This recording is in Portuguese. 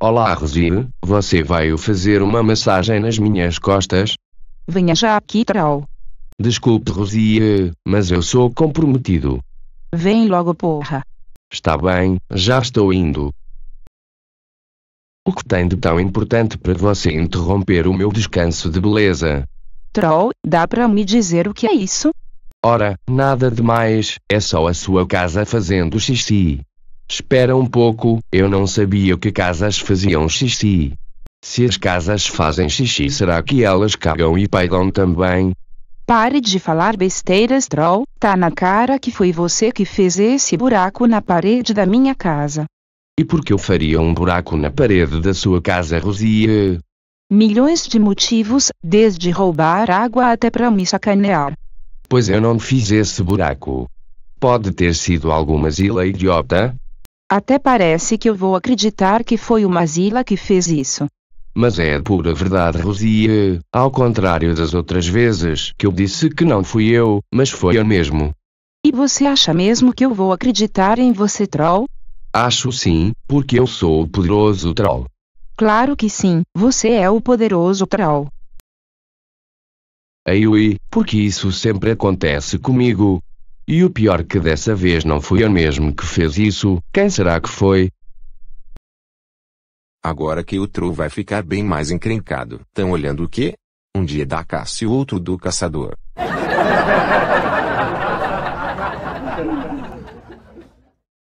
Olá Rosine, você vai fazer uma massagem nas minhas costas? Venha já aqui troll. Desculpe Rosie, mas eu sou comprometido. Vem logo porra. Está bem, já estou indo. O que tem de tão importante para você interromper o meu descanso de beleza? Troll, dá para me dizer o que é isso? Ora, nada demais, é só a sua casa fazendo xixi. Espera um pouco, eu não sabia que casas faziam xixi. Se as casas fazem xixi, será que elas cagam e peidam também? Pare de falar besteiras, troll. Tá na cara que foi você que fez esse buraco na parede da minha casa. E por que eu faria um buraco na parede da sua casa, Rosie? Milhões de motivos, desde roubar água até pra me sacanear. Pois eu não fiz esse buraco. Pode ter sido alguma zila idiota, até parece que eu vou acreditar que foi o Mazila que fez isso. Mas é a pura verdade, Rosie. Ao contrário das outras vezes que eu disse que não fui eu, mas foi eu mesmo. E você acha mesmo que eu vou acreditar em você, Troll? Acho sim, porque eu sou o poderoso Troll. Claro que sim, você é o poderoso Troll. Ei, ui, porque isso sempre acontece comigo, e o pior que dessa vez não fui eu mesmo que fez isso, quem será que foi? Agora que o Tru vai ficar bem mais encrencado. Tão olhando o quê? Um dia da caça e outro do caçador.